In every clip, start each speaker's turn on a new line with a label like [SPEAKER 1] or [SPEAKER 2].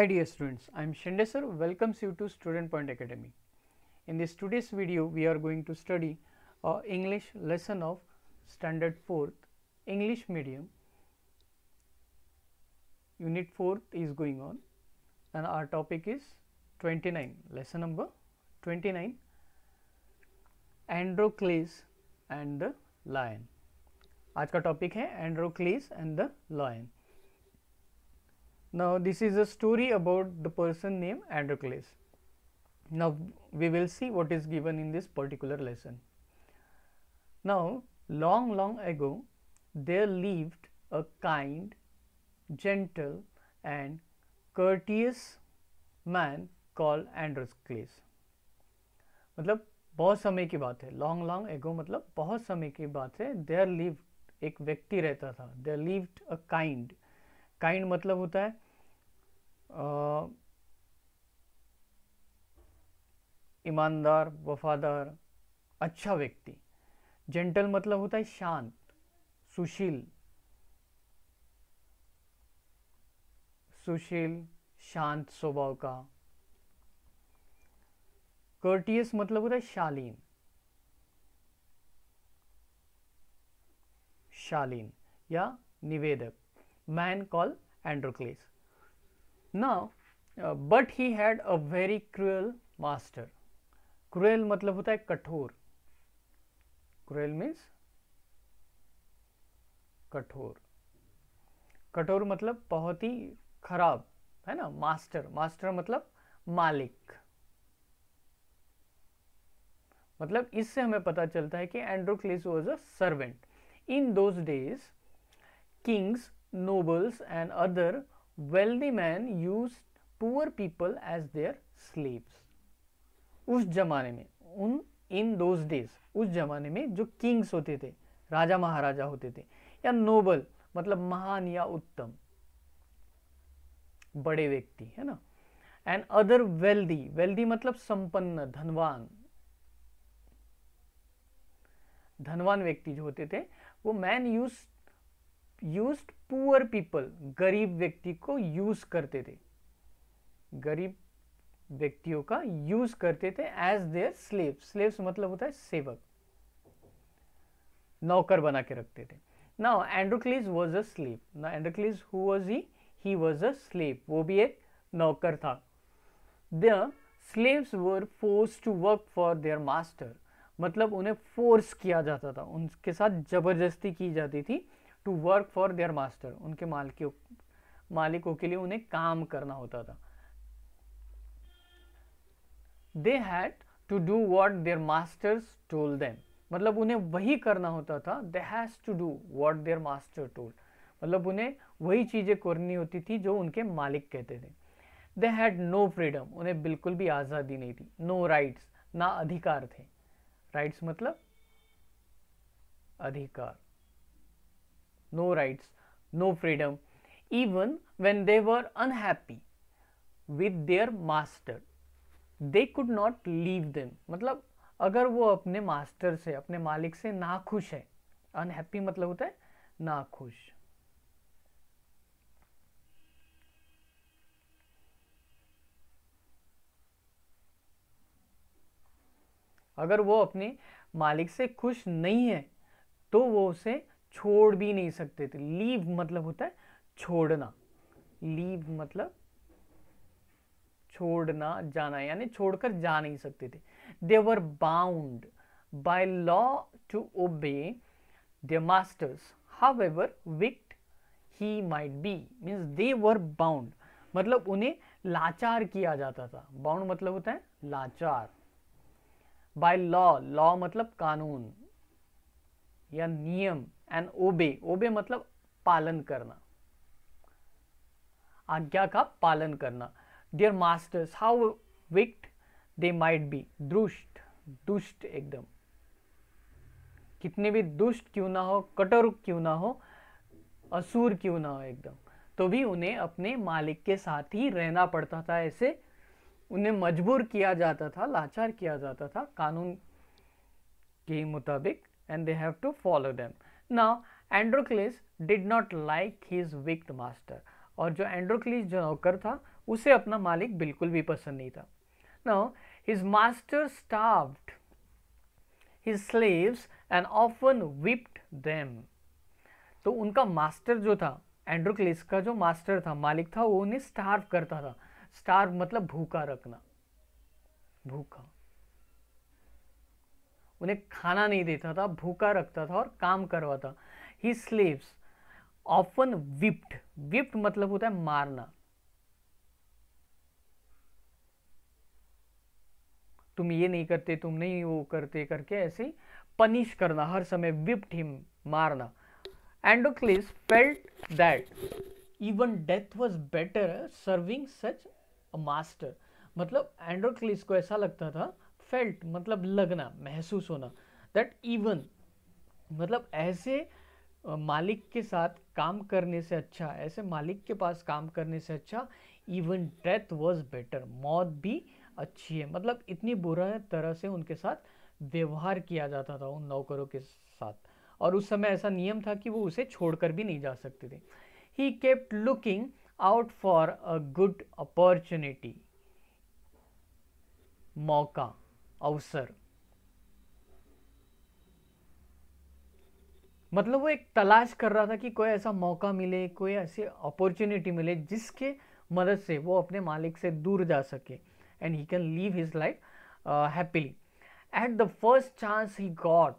[SPEAKER 1] Hi dear students, I am Shinde sir welcomes you to Student Point Academy. In this today's video we are going to study uh, English lesson of standard 4th English medium unit 4th is going on and our topic is 29 lesson number 29 Androcles and the lion. आज का topic है Androcles and the Lion. Now, this is a story about the person named Androcles. Now, we will see what is given in this particular lesson. Now, long, long ago, there lived a kind, gentle and courteous man called Androcles. मतलब बहुत समय की बात है long long ago मतलब बहुत समय की बात है देयर लिव्ड एक व्यक्ति रहता था there lived a kind kind मतलब होता है ईमानदार वफादार अच्छा व्यक्ति जेंटल मतलब होता है शांत सुशील सुशील शांत स्वभाव का कर्टियस मतलब होता है शालीन शालीन या निवेदक man called Androcles. Now, uh, but he had a very cruel master. Cruel मतलब होता है कठोर cruel means कठोर कठोर मतलब बहुत ही खराब है ना मास्टर मास्टर मतलब मालिक मतलब इससे हमें पता चलता है कि Androcles was a servant in those days kings nobles and other wealthy men used poor people as their slaves. उस जमाने में उन इन दोज डेज उस जमाने में जो किंग्स होते थे राजा महाराजा होते थे या नोबल मतलब महान या उत्तम बड़े व्यक्ति है ना एंड अदर वेल्दी वेल्दी मतलब संपन्न धनवान धनवान व्यक्ति जो होते थे वो man use use poor people गरीब व्यक्ति को यूज करते थे गरीब व्यक्तियों का यूज करते थे एज देयर स्लेव स्लेव्स मतलब होता है सेवक नौकर बना के रखते थे now Androcles was a slave ना Androcles who was he he was a slave वो भी एक नौकर था the slaves were force to work for their master मतलब उन्हें फोर्स किया जाता था उनके साथ जबरदस्ती की जाती थी to work for their master उनके मालिकों मालिकों के लिए उन्हें काम करना होता था they had to do what their masters told them मतलब उन्हें वही करना होता था they has to do what their master told मतलब उन्हें वही चीज़ें करनी होती थी जो उनके मालिक कहते थे दे हैड नो फ्रीडम उन्हें बिल्कुल भी आज़ादी नहीं थी नो no राइट्स ना अधिकार थे राइट्स मतलब अधिकार no rights, no freedom, even when they were unhappy with their master. They could not leave them. मतलब अगर वो अपने मास्टर से अपने मालिक से नाखुश है अनहैप्पी मतलब होता है नाखुश अगर वो अपने मालिक से खुश नहीं है तो वो उसे छोड़ भी नहीं सकते थे लीव मतलब होता है छोड़ना लीव मतलब छोड़ना जाना यानी छोड़कर जा नहीं सकते थे they were bound by law to obey masters masters ever wicked he might be means they were bound मतलब उन्हें लाचार किया जाता था बाउंड मतलब होता है लाचार बाय लॉ लॉ मतलब कानून या नियम एंड ओबे ओबे मतलब पालन करना आज्ञा का पालन करना their masters how wicked they might be दुष्ट दुष्ट एकदम कितने भी दुष्ट क्यों ना हो कटर क्यों ना हो असुर क्यों ना हो एकदम तो भी उन्हें अपने मालिक के साथ ही रहना पड़ता था ऐसे उन्हें मजबूर किया जाता था लाचार किया जाता था कानून के मुताबिक and they have to follow them now Androcles did not like his wicked master और जो एंड्रोक्लिस जो नौकर था उसे अपना मालिक बिल्कुल भी पसंद नहीं था now his master starved his slaves and often whipped them तो उनका मास्टर जो था एंड्रोक्लिस का जो मास्टर था मालिक था वो उन्हें स्टार्व करता था स्टार्व मतलब भूखा रखना भूखा उन्हें खाना नहीं देता था भूखा रखता था और काम करवाता ही स्लेव्स ऑफन विप्ड विप्ड मतलब होता है मारना तुम ये नहीं करते तुम नहीं वो करते करके ऐसे ही पनिश करना हर समय विप्ड हिम मारना Androcles felt that even death was better serving such master मतलब एंड्रोक्लिस को ऐसा लगता था फेल्ट मतलब लगना महसूस होना दैट इवन मतलब ऐसे मालिक के साथ काम करने से अच्छा ऐसे मालिक के पास काम करने से अच्छा इवन डेथ वॉज बेटर मौत भी अच्छी है मतलब इतनी बुरा तरह से उनके साथ व्यवहार किया जाता था उन नौकरों के साथ और उस समय ऐसा नियम था कि वो उसे छोड़कर भी नहीं जा सकते थे he kept looking out for a good opportunity मौका अवसर मतलब वो एक तलाश कर रहा था कि कोई ऐसा मौका मिले कोई ऐसी अपॉर्चुनिटी मिले जिसके मदद से वो अपने मालिक से दूर जा सके and he can leave his life happily at the first chance he got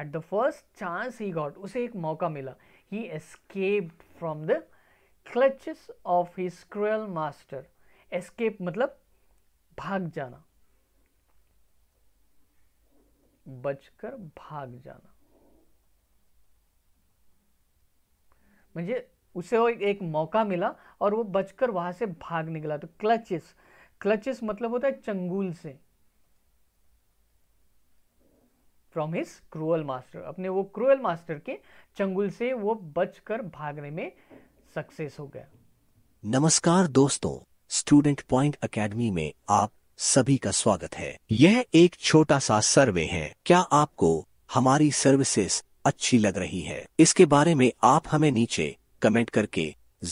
[SPEAKER 1] at the first chance he got उसे एक मौका मिला he escaped from the clutches of his cruel master escape मतलब भाग जाना बचकर भाग जाना म्हणजे उसे वो एक मौका मिला और वो बचकर वहां से भाग निकला तो क्लचेस क्लचेस मतलब होता है चंगुल से फ्रॉम हिस क्रूअल मास्टर अपने वो क्रूअल मास्टर के चंगुल से वो बचकर भागने में सक्सेस हो गया नमस्कार दोस्तों स्टूडेंट पॉइंट एकेडमी में आप सभी का स्वागत है यह एक छोटा सा सर्वे है क्या आपको हमारी सर्विसेज अच्छी लग रही है इसके बारे में आप हमें नीचे कमेंट करके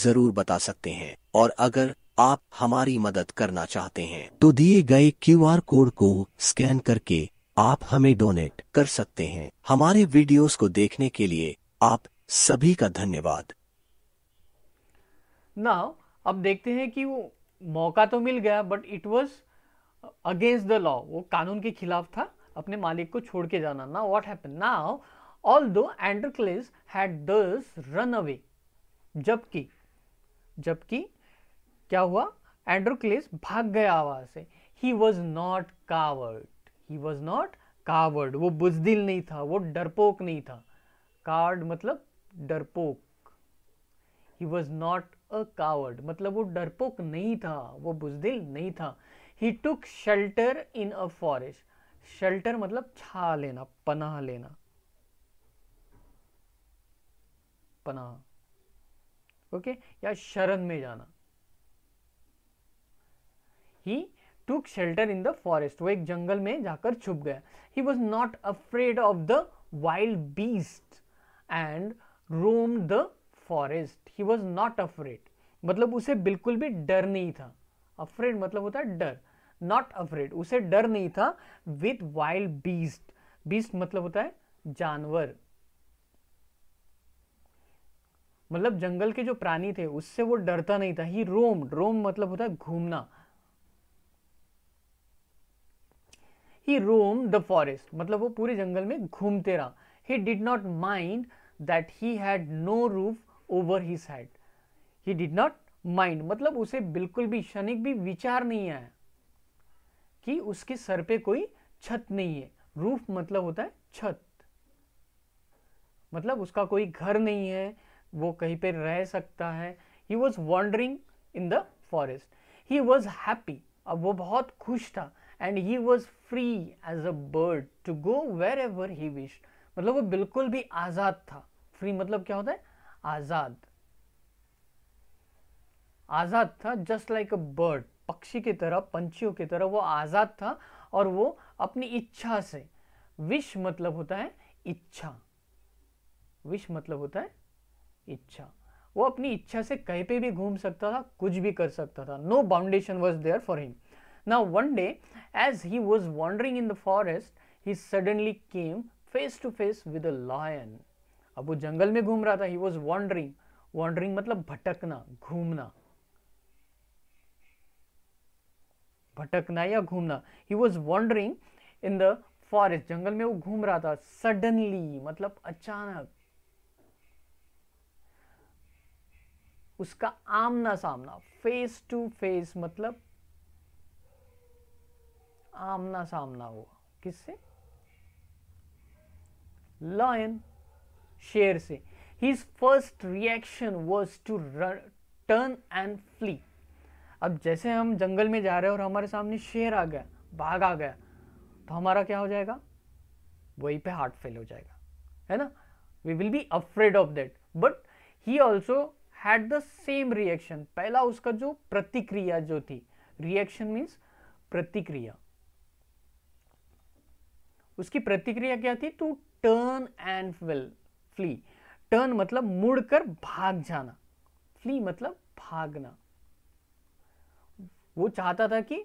[SPEAKER 1] जरूर बता सकते हैं और अगर आप हमारी मदद करना चाहते हैं तो दिए गए क्यूआर कोड को स्कैन करके आप हमें डोनेट कर सकते हैं हमारे वीडियोस को देखने के लिए आप सभी का धन्यवाद नाउ अब देखते हैं कि वो मौका तो मिल गया but it was against the law वो कानून के खिलाफ था अपने मालिक को छोड़ के जाना ना what happen now although Androcles had to run away जबकि जबकि क्या हुआ एंड्रोक्लेस भाग गया वहां से ही was not coward he was not coward वो बुजदिल नहीं था वो डरपोक नहीं था कार्ड मतलब डरपोक he was not a coward मतलब वो डरपोक नहीं था वो बुजदिल नहीं था he took shelter in a forest shelter मतलब छा लेना पनाह लेना पनाह ओके या शरण में जाना he took shelter in the forest वो एक जंगल में जाकर छुप गया he was not afraid of the wild beast and roam the forest he was not afraid मतलब उसे बिल्कुल भी डर नहीं था अफ्रेड मतलब होता है डर नॉट अफ्रेड उसे डर नहीं था विथ वाइल्ड बीस्ट बीस्ट मतलब होता है जानवर मतलब जंगल के जो प्राणी थे उससे वो डरता नहीं था ही रोम रोम मतलब होता है घूमना ही रोम द फॉरेस्ट मतलब वो पूरे जंगल में घूमते रहा he did not mind that he had no roof over his head he did not mind मतलब उसे बिल्कुल भी क्षणिक भी विचार नहीं आया कि उसके सर पे कोई छत नहीं है रूफ मतलब होता है छत मतलब उसका कोई घर नहीं है वो कहीं पे रह सकता है he was wandering in the forest he was happy अब वो बहुत खुश था and he was free as a bird to go wherever he wish मतलब वो बिल्कुल भी आज़ाद था फ्री मतलब क्या होता है आज़ाद आज़ाद था जस्ट लाइक अ बर्ड पक्षी की तरह पंछियों की तरह वो आज़ाद था और वो अपनी इच्छा से विश मतलब होता है इच्छा विश मतलब होता है इच्छा वो अपनी इच्छा से कहीं पे भी घूम सकता था कुछ भी कर सकता था no boundation was there for him ना one day as he was wandering in the forest he suddenly came face to face with a lion अब वो जंगल में घूम रहा था ही वॉज वॉन्डरिंग वॉन्डरिंग मतलब भटकना घूमना भटकना या घूमना he was wandering in the forest जंगल में वो घूम रहा था सडनली मतलब अचानक उसका आमना सामना फेस टू फेस मतलब आमना सामना हुआ किससे लॉयन शेर से his first reaction was to turn and flee अब जैसे हम जंगल में जा रहे हैं और हमारे सामने शेर आ गया बाघ आ गया तो हमारा क्या हो जाएगा वही पे हार्ट फेल हो जाएगा है ना we will be afraid of that but he also had the same reaction पहला उसका जो प्रतिक्रिया जो थी रिएक्शन मीन्स प्रतिक्रिया उसकी प्रतिक्रिया क्या थी to turn and fill flee turn मतलब मुड़कर भाग जाना फ्ली मतलब भागना वो चाहता था कि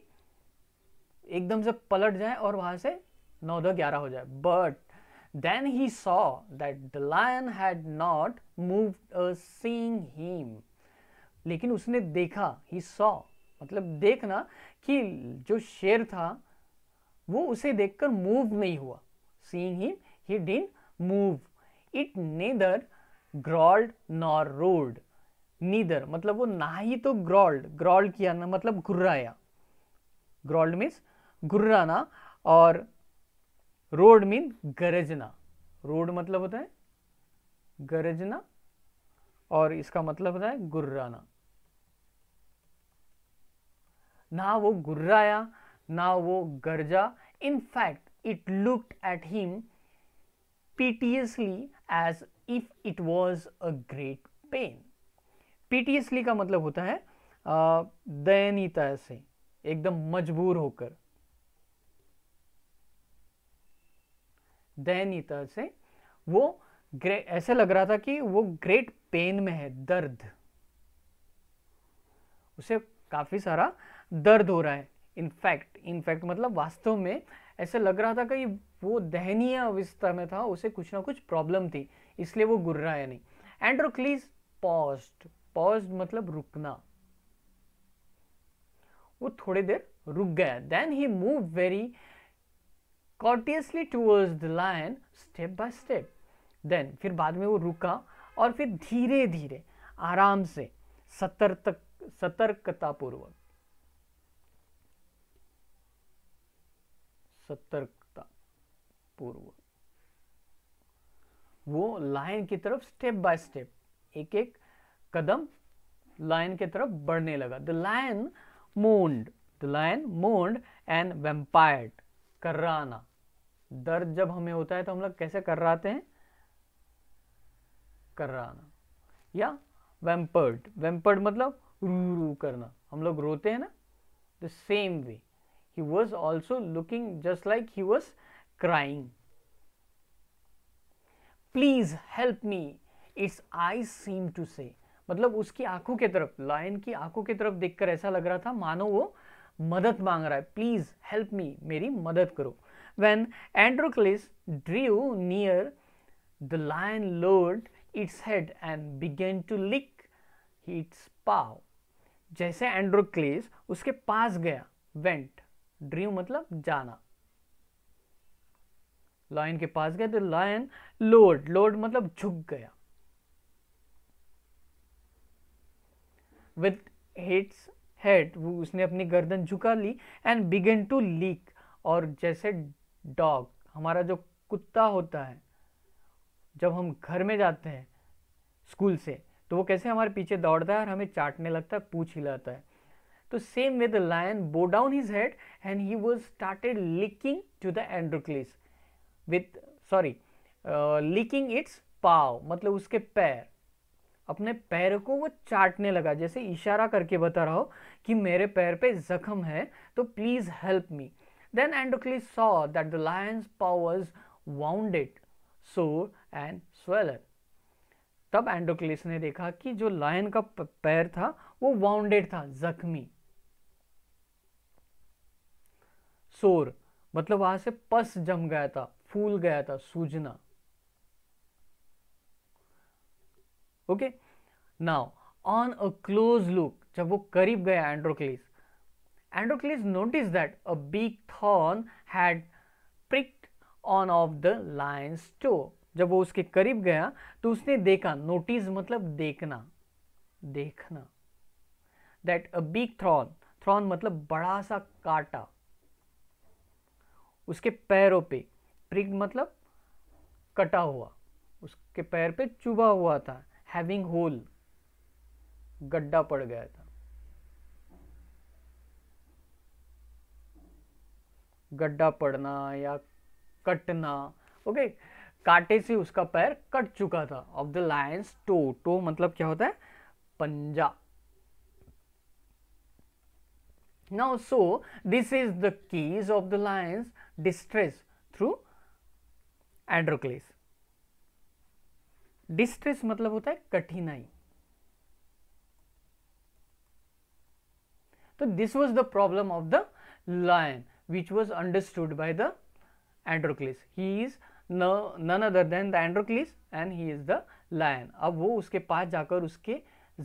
[SPEAKER 1] एकदम से पलट जाए और वहां से नौ दो ग्यारह हो जाए but then he saw that the lion had not moved seeing him लेकिन उसने देखा ही सॉ मतलब देखना कि जो शेर था वो उसे देखकर मूव नहीं हुआ सींग him he didn't move it neither growled nor roared neither मतलब वो ना ही तो ग्रॉल्ड ग्रॉल्ड किया ना मतलब घुर्राया ग्रॉल्ड मीन्स घुर्राना और रोड मीन गरजना रोड मतलब होता है गरजना और इसका मतलब होता है गुर्राना ना वो गुर्राया ना वो गरजा in fact it looked at him piteously as if it was a great pain piteously का मतलब होता है दयनीयता से एकदम मजबूर होकर दयनीयता से वो ऐसे लग रहा था कि वो ग्रेट पेन में है दर्द उसे काफ़ी सारा दर्द हो रहा है इनफैक्ट इनफैक्ट मतलब वास्तव में ऐसे लग रहा था कि वो दहनीय अवस्था में था उसे कुछ ना कुछ प्रॉब्लम थी इसलिए वो है नहीं एंड्रोक्लीज पॉस्ट पॉज मतलब रुकना वो थोड़ी देर रुक गया then he moved very cautiously towards the lion step by step then फिर बाद में वो रुका और फिर धीरे धीरे आराम से सतर्क सतर्कतापूर्वक सतर्कता पूर्वक वो लायन की तरफ स्टेप बाय स्टेप एक एक कदम लायन की तरफ बढ़ने लगा the lion moaned the lion moaned and whimpered कर्राना दर्द जब हमें होता है तो हम लोग कैसे कर्राते हैं कर्राना या वेम्पर्ड वेम्पर्ड मतलब रू रू करना हम लोग रोते हैं ना the same way he was also looking just like he was crying please help me it's I seem to say मतलब उसकी आंखों की तरफ लायन की आंखों की तरफ देखकर ऐसा लग रहा था मानो वो मदद मांग रहा है प्लीज हेल्प मी मेरी मदद करो when Androcles drew near the lion lowered its head and began to lick its paw जैसे एंड्रोक्लिस उसके पास गया वेंट ड्रीव मतलब जाना लायन के पास गया तो लायन लोड लोड मतलब झुक गया विद हेट्स हेड वो उसने अपनी गर्दन झुका ली एंड बिगेन टू लीक और जैसे डॉग हमारा जो कुत्ता होता है जब हम घर में जाते हैं स्कूल से तो वो कैसे हमारे पीछे दौड़ता है और हमें चाटने लगता है पूछ हिलाता है तो same with lion bow down his head and he was started licking to the Androcles with sorry licking its paw मतलब उसके पैर अपने पैर को वो चाटने लगा जैसे इशारा करके बता रहा हो कि मेरे पैर पे जख्म है तो please help me then Androcles saw that the lion's paws wounded sore and swollen तब एंडोक्लिस ने देखा कि जो लायन का पैर था वो वाउंडेड था जख्मी सोर मतलब वहां से पस जम गया था फूल गया था सूजना okay now on a close look जब वो करीब गया Androcles Androcles notice that a big thorn had pricked on of the lion's toe जब वो उसके करीब गया तो उसने देखा नोटिस मतलब देखना देखना that a big thorn thorn मतलब बड़ा सा काटा उसके पैरों पे प्रिक मतलब कटा हुआ उसके पैर पे चुभा हुआ था हैविंग होल गड्ढा पड़ गया था गड्ढा पड़ना या कटना ओके काटे से उसका पैर कट चुका था of the lion's toe toe मतलब क्या होता है पंजा now so this is the cause of the lion's distress through androcles distress मतलब होता है कठिनाई तो this was the problem of the lion which was understood by the Androcles he is none other than the Androcles and he is the lion अब वो उसके पास जाकर उसके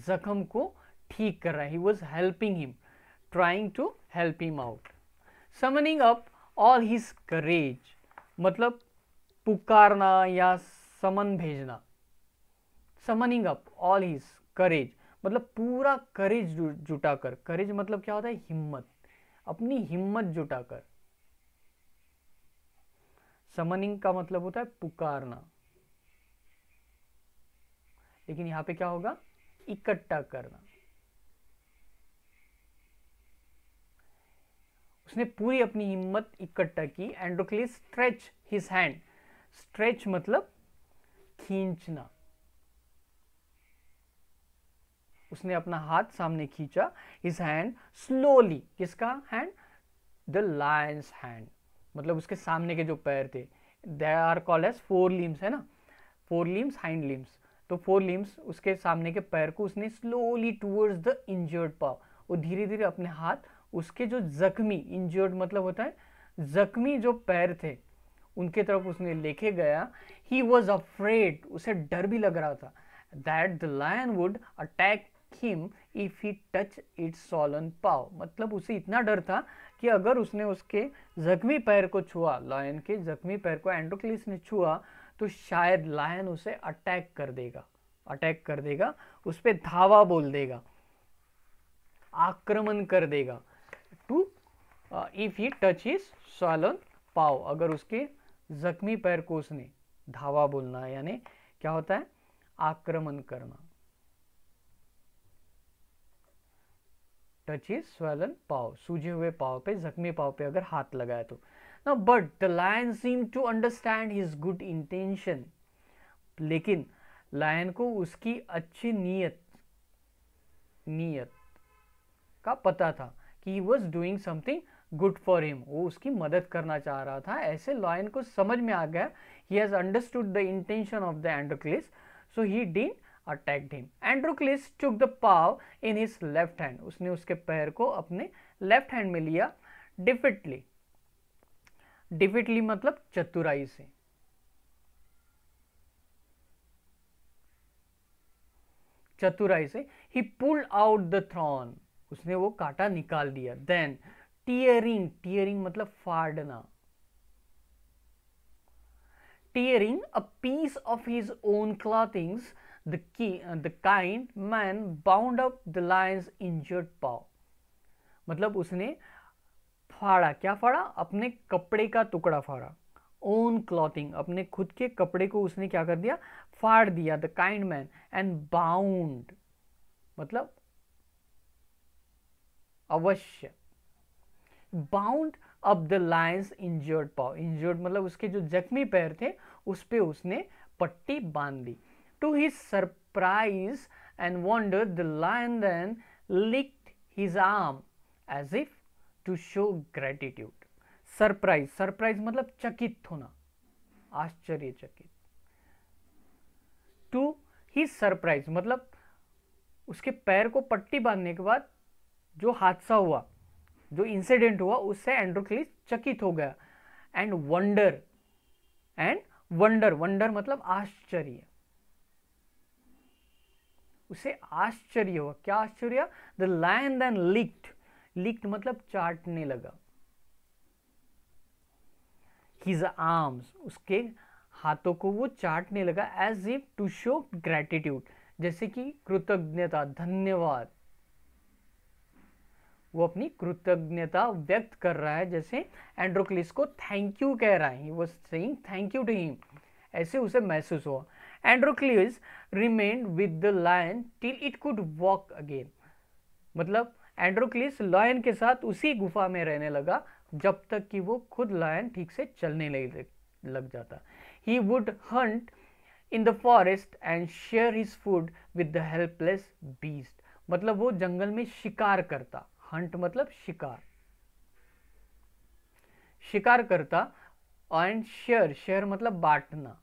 [SPEAKER 1] जख्म को ठीक कर रहा है he was helping him trying to help him out summoning up all his courage मतलब पुकारना या समन भेजना summoning up all his courage मतलब पूरा करेज जुटा कर करेज मतलब क्या होता है हिम्मत अपनी हिम्मत जुटा कर समनिंग का मतलब होता है पुकारना लेकिन यहां पे क्या होगा इकट्ठा करना उसने पूरी अपनी हिम्मत इकट्ठा की Androcles stretch his hand stretch मतलब खींचना उसने अपना हाथ सामने खींचा हिज हैंड स्लोली किसका हैंड द लायंस हैंड मतलब उसके सामने के जो पैर थे they are call as fore limbs है ना फोर लिम्स हाइंड लिम्स तो फोर लिम्स उसके सामने के पैर को उसने slowly towards the injured paw वो धीरे धीरे अपने हाथ उसके जो जख्मी इंजर्ड मतलब होता है जख्मी जो पैर थे उनके तरफ उसने लेके गया ही वॉज अफ्रेड उसे डर भी लग रहा था that the lion would attack him if he touch its swollen paw मतलब उसे इतना डर था कि अगर उसने उसके जख्मी पैर को छुआ लायन के जख्मी पैर को एंड्रोक्लिस ने छुआ तो शायद लायन उसे अटैक कर देगा अटैक कर देगा उस पर धावा बोल देगा आक्रमण कर देगा to if he touch his swollen paw अगर उसके जख्मी पैर को उसने धावा बोलना यानी क्या होता है आक्रमण करना टच इज स्वेलन पाव सूझे हुए पाव पे जख्मी पाव पे अगर हाथ लगाए तो ना but the lion seem to understand his good intention लेकिन लायन को उसकी अच्छी नीयत नीयत का पता था कि he was doing something good for him वो उसकी मदद करना चाह रहा था ऐसे लॉयन को समझ में आ गया he has understood the intention of the Androcles so he didn't attacked him. Androcles took the paw in his left hand. उसने उसके पैर को अपने left hand में लिया डिफिटली डिफिटली मतलब चतुराई से चतुराई से he pulled out the thorn उसने वो कांटा निकाल दिया देन टीयरिंग टीयरिंग मतलब फाड़ना tearing a piece of his own clothings the, key, uh, the kind man bound up the lion's injured paw मतलब उसने फाड़ा क्या फाड़ा अपने कपड़े का टुकड़ा फाड़ा ओन क्लॉथिंग अपने खुद के कपड़े को उसने क्या कर दिया फाड़ दिया the kind man and bound मतलब अवश्य bound up the lion's injured paw injured मतलब उसके जो जख्मी पैर थे उस पर उसने पट्टी बांध दी To his surprise and wonder, the lion then licked his arm as if to show gratitude. Surprise, surprise मतलब चकित होना आश्चर्यचकित टू ही सरप्राइज मतलब उसके पैर को पट्टी बांधने के बाद जो हादसा हुआ जो इंसिडेंट हुआ उससे एंड्रोक्लिस चकित हो गया and wonder and wonder wonder मतलब आश्चर्य उसे आश्चर्य हुआ क्या आश्चर्य the lion then licked licked मतलब चाटने लगा हिज आर्म्स उसके हाथों को वो चाटने लगा as if to show gratitude जैसे कि कृतज्ञता धन्यवाद वो अपनी कृतज्ञता व्यक्त कर रहा है जैसे एंड्रोक्लिस को थैंक यू कह रहा है वो saying thank you to him ऐसे उसे महसूस हुआ Androcles remained with the lion till it could walk again मतलब एंड्रोक्लिस लायन के साथ उसी गुफा में रहने लगा जब तक कि वो खुद लायन ठीक से चलने लग जाता he would hunt in the forest and share his food with the helpless beast मतलब वो जंगल में शिकार करता हंट मतलब शिकार शिकार करता एंड शेयर शेयर मतलब बांटना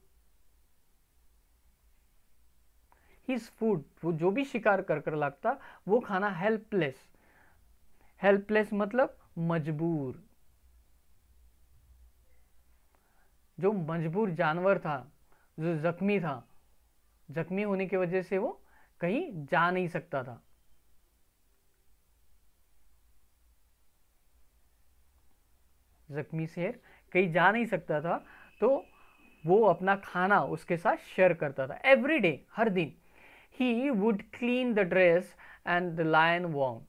[SPEAKER 1] his फूड वो जो भी शिकार कर कर लगता वो खाना हेल्पलेस हेल्पलेस मतलब मजबूर जो मजबूर जानवर था जो जख्मी था जख्मी होने की वजह से वो कहीं जा नहीं सकता था जख्मी शेर कहीं जा नहीं सकता था तो वो अपना खाना उसके साथ शेयर करता था एवरी डे हर दिन he would clean the dress and the lion wound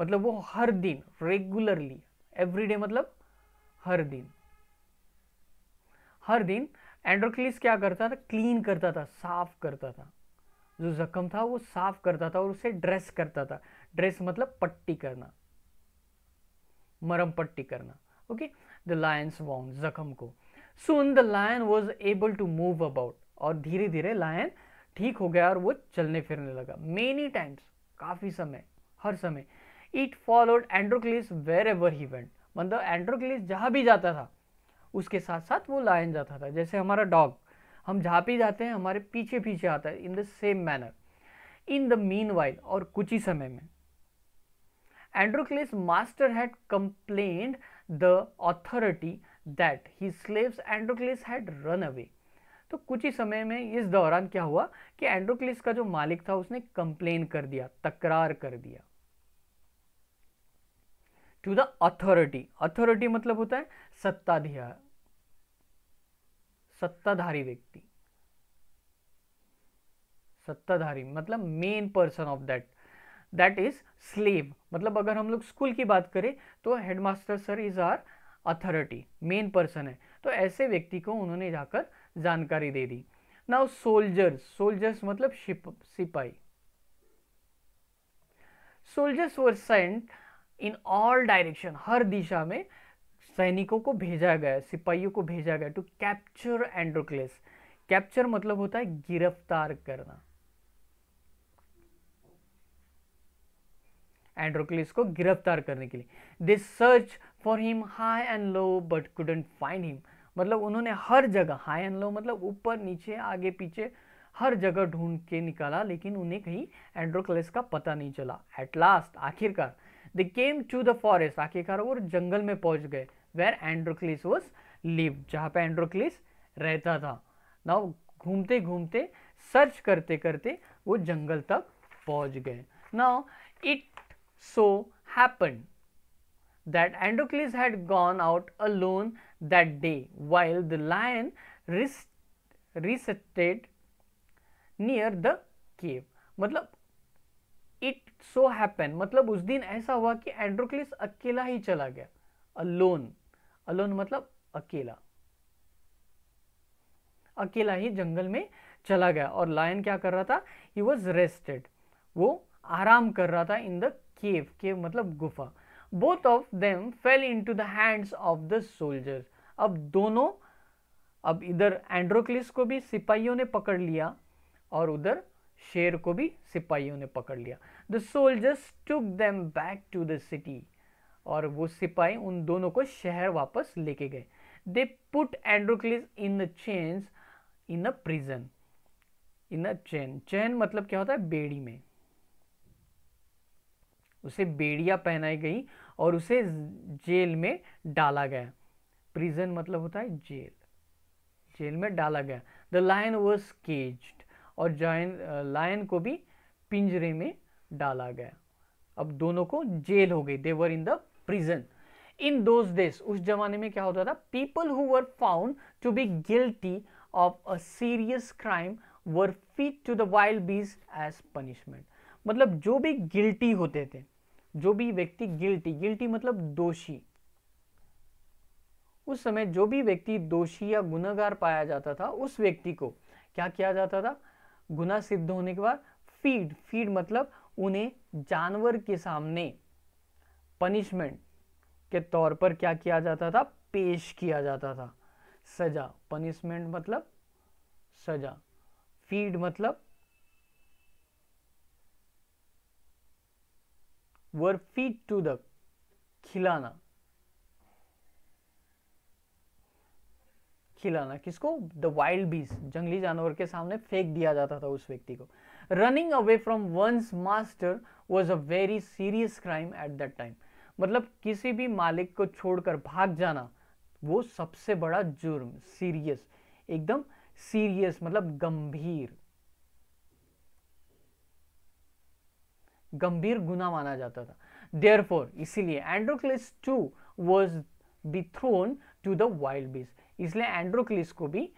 [SPEAKER 1] मतलब वो हर दिन रेगुलरली एवरीडे मतलब हर दिन हर दिन एंड्रोक्लिस क्या करता था क्लीन करता था साफ करता था जो जख्म था वो साफ करता था और उसे ड्रेस करता था ड्रेस मतलब पट्टी करना मरम पट्टी करना ओके द लायंस वॉन्ग जख्म को soon the lion was able to move about और धीरे धीरे लायन ठीक हो गया और वो चलने फिरने लगा मेनी टाइम्स काफ़ी समय हर समय it followed Androcles wherever he went मतलब एंड्रोक्लिस जहाँ भी जाता था उसके साथ साथ वो लायन जाता था जैसे हमारा डॉग हम जहाँ भी जाते हैं हमारे पीछे पीछे आता है in the same manner in the meanwhile और कुछ ही समय में Androcles master had complain the authority that he slaves Androcles had run away तो कुछ ही समय में इस दौरान क्या हुआ कि एंड्रोक्लिस का जो मालिक था उसने कंप्लेन कर दिया तकरार कर दिया टू द अथॉरिटी अथॉरिटी मतलब होता है सत्ताधिकार सत्ताधारी व्यक्ति सत्ताधारी मतलब main person of that that is slave मतलब अगर हम लोग स्कूल की बात करें तो headmaster sir is our authority main person है तो ऐसे व्यक्ति को उन्होंने जाकर जानकारी दे दी नाउ सोल्जर्स सोल्जर्स मतलब सिपाही soldiers were sent in all direction हर दिशा में सैनिकों को भेजा गया सिपाहियों को भेजा गया टू कैप्चर एंड्रोक्लेस कैप्चर मतलब होता है गिरफ्तार करना एंड्रोक्लेस को गिरफ्तार करने के लिए they search for him high and low but couldn't find him मतलब उन्होंने हर जगह हाई एंड लो मतलब ऊपर नीचे आगे पीछे हर जगह ढूंढ के निकाला लेकिन उन्हें कहीं एंड्रोक्लेस का पता नहीं चला एट लास्ट आखिरकार they came to the forest आखिरकार वो जंगल में पहुंच गए वेर एंड्रोक्लिस वॉज लिव जहाँ पे एंड्रोक्लिस रहता था ना घूमते घूमते सर्च करते करते वो जंगल तक पहुंच गए ना it so happen that Androcles had gone out alone that day while the lion rested near the cave मतलब इट सो हैपन मतलब उस दिन ऐसा हुआ कि एंड्रोक्लिस अकेला ही चला गया अलोन अलोन मतलब अकेला अकेला ही जंगल में चला गया और लायन क्या कर रहा था ही वॉज रेस्टेड वो आराम कर रहा था इन द केव केव मतलब गुफा both of them fell into hands of the soldier अब दोनों अब इधर एंड्रोक्लिस को भी सिपाहियों ने पकड़ लिया और उधर शेर को भी सिपाहियों ने पकड़ लिया the soldiers took them back to the city और वो सिपाही उन दोनों को शहर वापस लेके गए they put Androcles in the chains in a prison in a chain chain मतलब क्या होता है बेड़ी में उसे बेड़िया पहनाई गई और उसे जेल में डाला गया प्रिजन मतलब होता है जेल जेल में डाला गया द लायन वॉज केज्ड और जॉइन लायन को भी पिंजरे में डाला गया अब दोनों को जेल हो गई they were in the prison in those days उस जमाने में क्या होता था people who were found to be guilty of a serious crime were fed to the wild beasts as punishment मतलब जो भी गिल्टी होते थे जो भी व्यक्ति गिल्टी गिल्टी मतलब दोषी उस समय जो भी व्यक्ति दोषी या गुनागार पाया जाता था उस व्यक्ति को क्या किया जाता था गुना सिद्ध होने के बाद फीड फीड मतलब उन्हें जानवर के सामने पनिशमेंट के तौर पर क्या किया जाता था पेश किया जाता था सजा पनिशमेंट मतलब सजा फीड मतलब वर फीड टू द खिलाना खिलाना किसको द वाइल्ड बीस जंगली जानवर के सामने फेंक दिया जाता था उस व्यक्ति को running away from one's master was a very serious crime at that time मतलब किसी भी मालिक को छोड़कर भाग जाना वो सबसे बड़ा जुर्म सीरियस एकदम सीरियस मतलब गंभीर गंभीर गुना माना जाता था देयर फोर इसीलिए Androcles to was be thrown to the wild beast इसलिए एंड्रोक्लिस को भी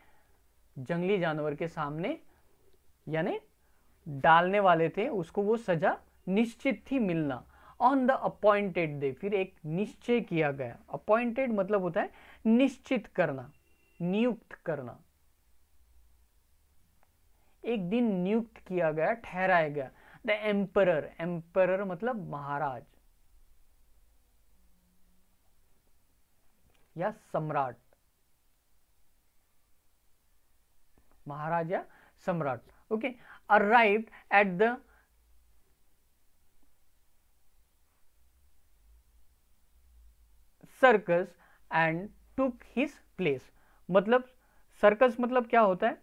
[SPEAKER 1] जंगली जानवर के सामने यानी डालने वाले थे उसको वो सजा निश्चित थी मिलना ऑन द अपॉइंटेड डे फिर एक निश्चय किया गया अपॉइंटेड मतलब होता है निश्चित करना नियुक्त करना एक दिन नियुक्त किया गया ठहराया गया द एम्परर एम्परर मतलब महाराज या सम्राट महाराज या सम्राट okay arrive at the circus and took his place मतलब सर्कस मतलब क्या होता है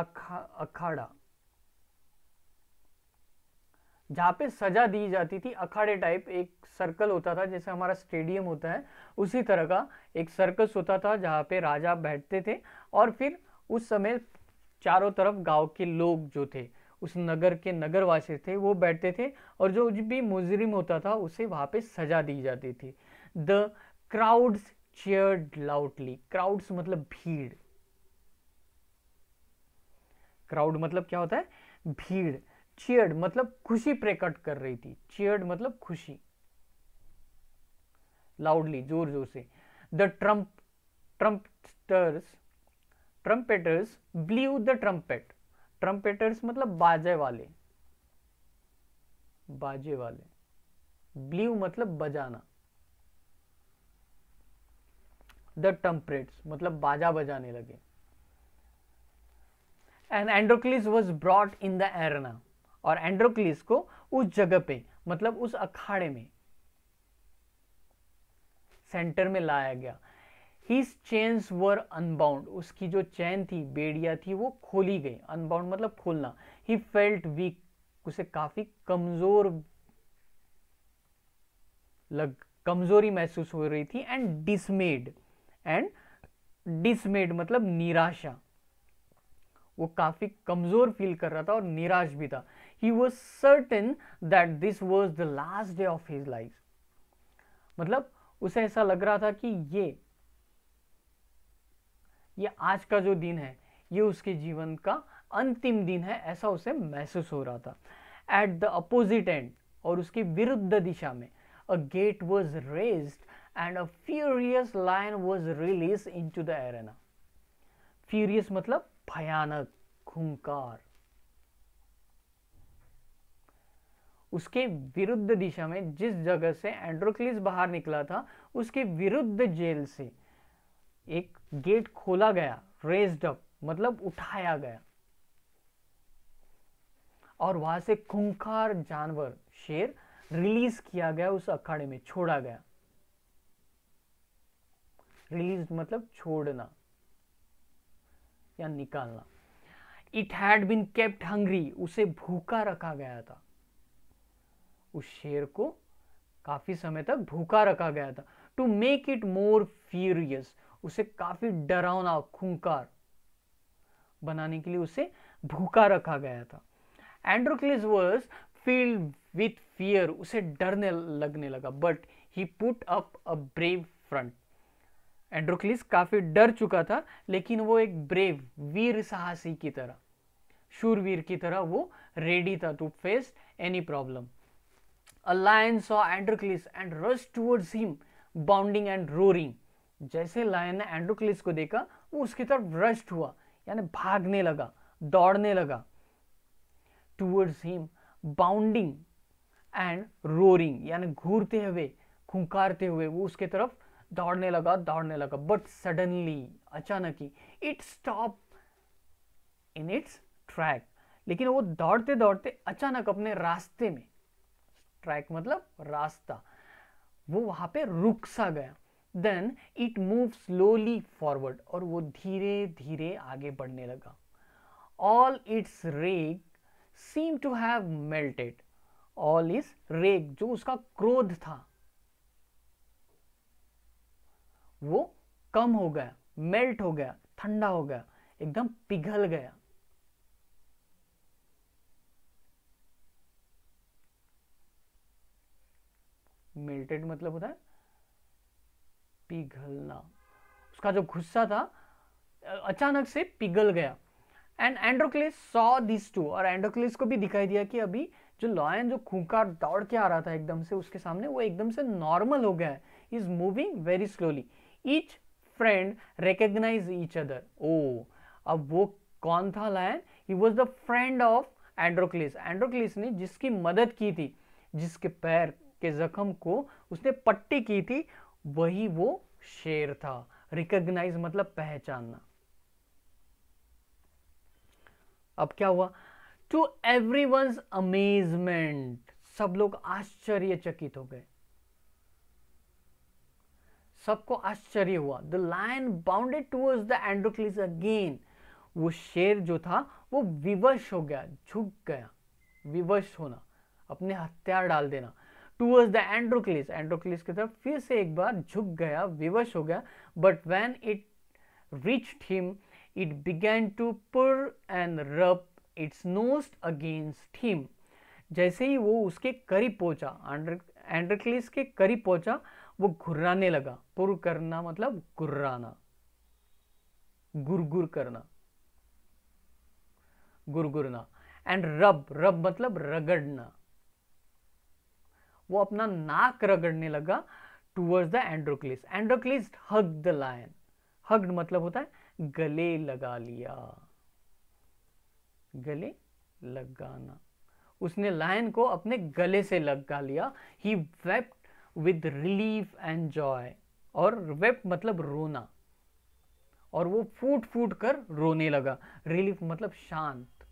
[SPEAKER 1] अखा अखाड़ा जहाँ पे सजा दी जाती थी अखाड़े टाइप एक सर्कल होता था जैसे हमारा स्टेडियम होता है उसी तरह का एक सर्कस होता था जहाँ पे राजा बैठते थे और फिर उस समय चारों तरफ गांव के लोग जो थे उस नगर के नगरवासी थे वो बैठते थे और जो भी मुजरिम होता था उसे वहाँ पे सजा दी जाती थी the crowds cheered loudly crowds मतलब भीड़ क्राउड मतलब क्या होता है भीड़ चेयर्ड मतलब खुशी प्रकट कर रही थी चेयर्ड मतलब खुशी लाउडली जोर जोर से the trump trumpeters trumpeters blew the trumpet trumpeters मतलब बाजे वाले बाजे वाले ब्लू मतलब बजाना द टम्परेट्स मतलब बाजा बजाने लगे and Androcles was brought in the arena और एंड्रोक्लिस को उस जगह पे मतलब उस अखाड़े में सेंटर में लाया गया हिज चेन्स वर अनबाउंड उसकी जो चैन थी बेड़िया थी वो खोली गई अनबाउंड मतलब खोलना ही फेल्ट वीक उसे काफी कमजोर लग कमजोरी महसूस हो रही थी एंड डिसमेड एंड डिसमेड मतलब निराशा वो काफी कमजोर फील कर रहा था और निराश भी था he was certain that this was the last day of his life मतलब उसे ऐसा लग रहा था कि ये ये आज का जो दिन है ये उसके जीवन का अंतिम दिन है ऐसा उसे महसूस हो रहा था एट द अपोजिट एंड और उसकी विरुद्ध दिशा में a gate was raised and a furious lion was release into the arena furious मतलब भयानक खूंखार उसके विरुद्ध दिशा में जिस जगह से एंड्रोक्लिस बाहर निकला था उसके विरुद्ध जेल से एक गेट खोला गया रेस्ड अप मतलब उठाया गया और वहां से खूंखार जानवर शेर रिलीज किया गया उस अखाड़े में छोड़ा गया रिलीज मतलब छोड़ना या निकालना it had been kept hungry उसे भूखा रखा गया था उस शेर को काफ़ी समय तक भूखा रखा गया था to make it more furious उसे काफ़ी डरावना खूंकार बनाने के लिए उसे भूखा रखा गया था Androcles was fill with fear उसे डरने लगने लगा but he put up a brave front Androcles काफ़ी डर चुका था लेकिन वो एक ब्रेव वीर साहसी की तरह शूरवीर की तरह वो रेडी था to face any problem a lion saw Androcles and rush towards him bounding and roaring जैसे लायन ने एंड्रोक्लिस को देखा वो उसकी तरफ रश्ड हुआ यानी भागने लगा दौड़ने लगा towards him bounding and roaring यानी घूरते हुए खुंकारते हुए वो उसके तरफ दौड़ने लगा दौड़ने लगा बट सडनली अचानक ही it stop in its track लेकिन वो दौड़ते दौड़ते अचानक अपने रास्ते में ट्रैक मतलब रास्ता वो वहां पे रुक सा गया then it move slowly forward और वो धीरे धीरे आगे बढ़ने लगा all its rage seem to have melted all is rage जो उसका क्रोध था वो कम हो गया मेल्ट हो गया ठंडा हो गया एकदम पिघल गया मेल्टेड मतलब होता है पिघलना उसका जो गुस्सा था अचानक से पिघल गया and Androcles saw this too और एंड्रोक्लिस को भी दिखाई दिया कि अभी जो लॉयन जो खूंखार दौड़ के आ रहा था एकदम से उसके सामने वो एकदम से नॉर्मल हो गया है is moving very slowly each friend recognize each other oh अब वो कौन था lion he was the friend of Androcles Androcles ने जिसकी मदद की थी जिसके पैर के जख्म को उसने पट्टी की थी वही वो शेर था रिकग्नाइज मतलब पहचानना अब क्या हुआ टू एवरी वन अमेजमेंट सब लोग आश्चर्यचकित हो गए सबको आश्चर्य हुआ the lion bounded towards the Androcles again वो शेर जो था वो विवश हो गया झुक गया विवश होना अपने हथियार डाल देना टूवर्स द एंड्रोक्लिस एंड्रोक्लिस की तरफ फिर से एक बार झुक गया विवश हो गया but when it reach him it began to purr and rub its nose against him जैसे ही वो उसके करीब पहुंचा एंड्रोक्लिस के करीब पहुंचा वो घुर्राने लगा पुर करना मतलब घुर्राना गुरगुर करना गुरगुरना एंड रब रब मतलब रगड़ना वो अपना नाक रगड़ने लगा towards the Androcles Androcles hug the lion hugged मतलब होता है गले लगा लिया गले लगाना उसने लायन को अपने गले से लगा लिया he wept with relief and joy और वेप्ट मतलब रोना और वो फूट फूट कर रोने लगा रिलीफ मतलब शांत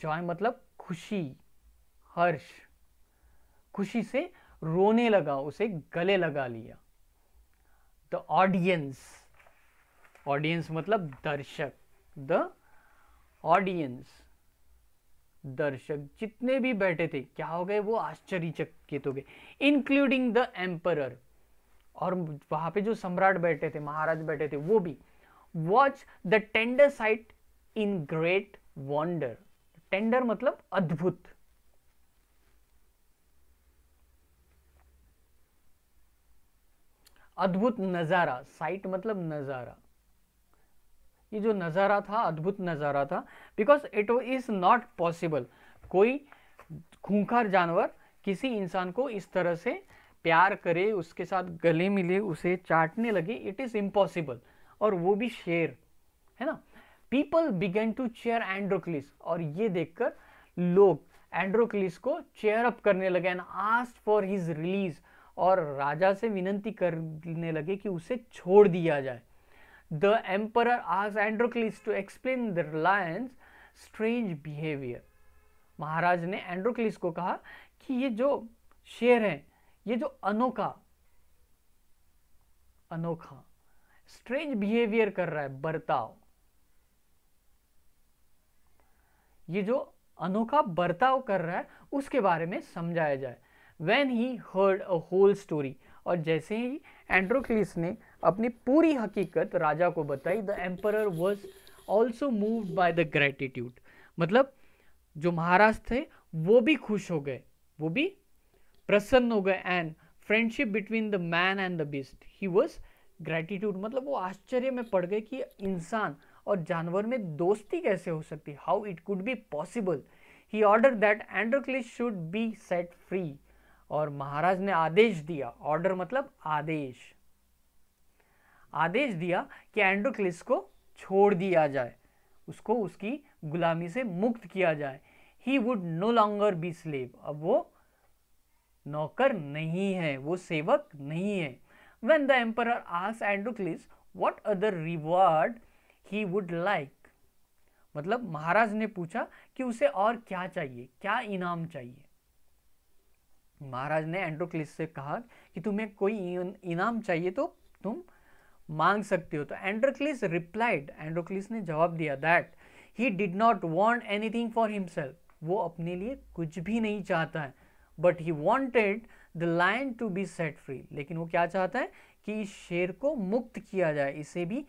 [SPEAKER 1] जॉय मतलब खुशी हर्ष खुशी से रोने लगा उसे गले लगा लिया द ऑडियंस ऑडियंस मतलब दर्शक द ऑडियंस दर्शक जितने भी बैठे थे क्या हो गए वो आश्चर्यचकित हो गए इंक्लूडिंग द एम्परर और वहां पे जो सम्राट बैठे थे महाराज बैठे थे वो भी watch the tender sight in great wonder tender मतलब अद्भुत अद्भुत नज़ारा साइट मतलब नज़ारा ये जो नज़ारा था अद्भुत नज़ारा था because it is not possible कोई खूंखार जानवर किसी इंसान को इस तरह से प्यार करे उसके साथ गले मिले उसे चाटने लगे इट इज़ इम्पॉसिबल और वो भी शेर है ना people began to cheer Androcles और ये देखकर लोग एंड्रोक्लिस को चेयर अप करने लगे and asked for his release और राजा से विनंती करने लगे कि उसे छोड़ दिया जाए द एम्पर आज Androcles to explain the lion's strange behaviour महाराज ने एंड्रोक्लिस को कहा कि ये जो शेर है ये जो अनोखा अनोखा स्ट्रेंज बिहेवियर कर रहा है बर्ताव ये जो अनोखा बर्ताव कर रहा है उसके बारे में समझाया जाए when he heard a whole story और जैसे ही एंड्रोक्लिस ने अपनी पूरी हकीकत राजा को बताई the emperor was also move by the gratitude मतलब जो महाराज थे वो भी खुश हो गए वो भी प्रसन्न हो गए and friendship between the man and the beast he was gratitude मतलब वो आश्चर्य में पड़ गए कि इंसान और जानवर में दोस्ती कैसे हो सकती how it could be possible he order that Androcles should be set free और महाराज ने आदेश दिया ऑर्डर मतलब आदेश आदेश दिया कि एंड्रोक्लिस को छोड़ दिया जाए उसको उसकी गुलामी से मुक्त किया जाए he would no longer be slave अब वो नौकर नहीं है वो सेवक नहीं है वेन द एम्पर आस Androcles what other reward he would like मतलब महाराज ने पूछा कि उसे और क्या चाहिए क्या इनाम चाहिए महाराज ने एंड्रोक्लिस से कहा कि तुम्हें कोई इनाम चाहिए तो तुम मांग सकते हो तो एंड्रोक्लिस रिप्लाइड एंड्रोक्लिस ने जवाब दिया that he did not want anything for himself वो अपने लिए कुछ भी नहीं चाहता है but he wanted the lion to be set free लेकिन वो क्या चाहता है कि इस शेर को मुक्त किया जाए इसे भी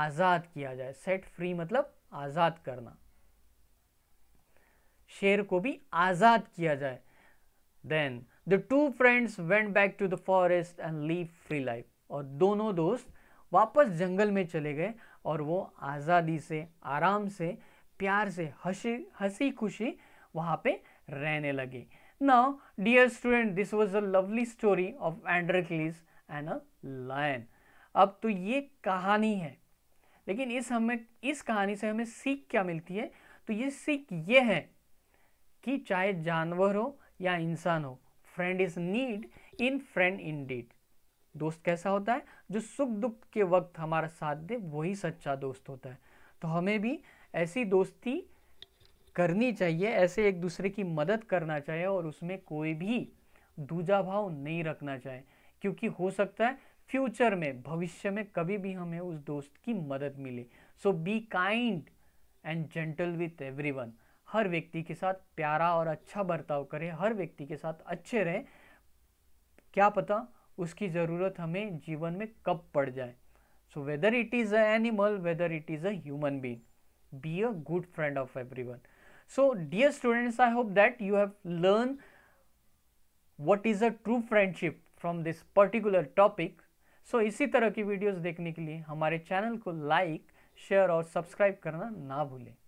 [SPEAKER 1] आज़ाद किया जाए सेट फ्री मतलब आज़ाद करना शेर को भी आज़ाद किया जाए then the two friends went back to the forest and live free life और दोनों दोस्त वापस जंगल में चले गए और वो आज़ादी से आराम से प्यार से हंसी हंसी खुशी वहाँ पे रहने लगे now dear student this was a lovely story of Androcles and a lion अब तो ये कहानी है लेकिन इस हमें इस कहानी से हमें सीख क्या मिलती है तो ये सीख ये है कि चाहे जानवर हो या इंसान हो friend is need in friend in deed दोस्त कैसा होता है जो सुख दुख के वक्त हमारा साथ दे वही सच्चा दोस्त होता है तो हमें भी ऐसी दोस्ती करनी चाहिए ऐसे एक दूसरे की मदद करना चाहिए और उसमें कोई भी दूजा भाव नहीं रखना चाहिए क्योंकि हो सकता है फ्यूचर में भविष्य में कभी भी हमें उस दोस्त की मदद मिले so be kind and gentle with everyone हर व्यक्ति के साथ प्यारा और अच्छा बर्ताव करें हर व्यक्ति के साथ अच्छे रहें क्या पता उसकी ज़रूरत हमें जीवन में कब पड़ जाए so whether it is a animal whether it is a human being be a good friend of everyone so dear students I hope that you have learn what is a true friendship from this particular topic so इसी तरह की videos देखने के लिए हमारे channel को like share और subscribe करना ना भूलें